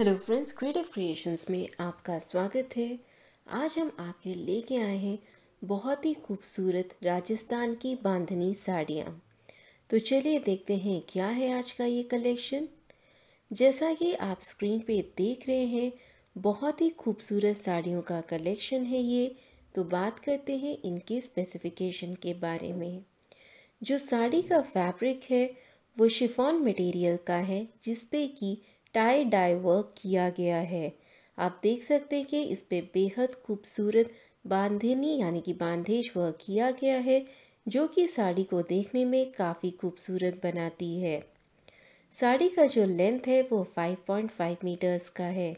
hello friends creative creations में आपका स्वागत है आज हम आपके लेके आए हैं बहुत ही खूबसूरत राजस्थान की बांधनी साड़ियाँ तो चलिए देखते हैं क्या है आज का ये कलेक्शन जैसा कि आप स्क्रीन पे देख रहे हैं बहुत ही खूबसूरत साड़ियों का कलेक्शन है ये तो बात करते हैं इनके स्पेसिफिकेशन के बारे में जो साड़ी का फैब्रिक है वो शिफॉन मटेरियल का है जिसपे कि टाई डाई वर्क किया गया है आप देख सकते हैं कि इस पे बेहद खूबसूरत बांधनी यानी कि बांधेज वर्क किया गया है जो कि साड़ी को देखने में काफ़ी खूबसूरत बनाती है साड़ी का जो लेंथ है वो 5.5 मीटर्स का है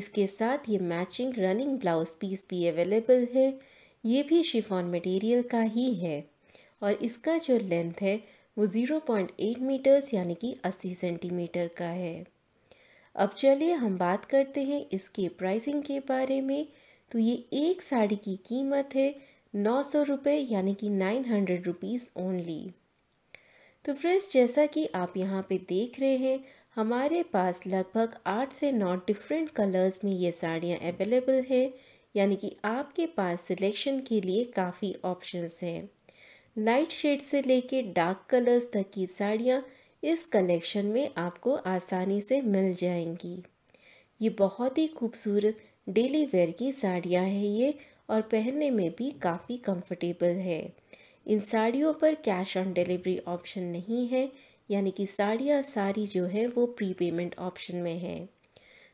इसके साथ ये मैचिंग रनिंग ब्लाउज पीस भी अवेलेबल है ये भी शिफॉन मटेरियल का ही है और इसका जो लेंथ है वो 0.8 मीटर्स यानी कि 80 सेंटीमीटर का है अब चलिए हम बात करते हैं इसके प्राइसिंग के बारे में तो ये एक साड़ी की कीमत है नौ सौ रुपये यानी कि नाइन हंड्रेड रुपीज़ ओनली तो फ्रेंड्स जैसा कि आप यहाँ पे देख रहे हैं हमारे पास लगभग आठ से नौ डिफरेंट कलर्स में ये साड़ियाँ अवेलेबल हैं यानी कि आपके पास सिलेक्शन के लिए काफ़ी ऑप्शंस हैं लाइट शेड से लेके डार्क कलर्स तक की साड़ियाँ इस कलेक्शन में आपको आसानी से मिल जाएंगी ये बहुत ही खूबसूरत डेली वेयर की साड़ियाँ हैं ये और पहनने में भी काफ़ी कंफर्टेबल है इन साड़ियों पर कैश ऑन डिलीवरी ऑप्शन नहीं है यानी कि साड़ियाँ सारी जो है वो प्री पेमेंट ऑप्शन में है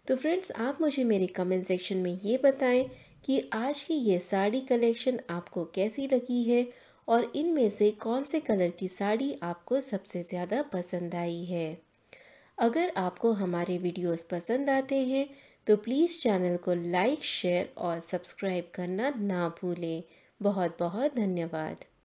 तो फ्रेंड्स आप मुझे मेरे कमेंट सेक्शन में ये बताएं कि आज की ये साड़ी कलेक्शन आपको कैसी लगी है और इनमें से कौन से कलर की साड़ी आपको सबसे ज़्यादा पसंद आई है अगर आपको हमारे वीडियोस पसंद आते हैं तो प्लीज़ चैनल को लाइक शेयर और सब्सक्राइब करना ना भूलें बहुत बहुत धन्यवाद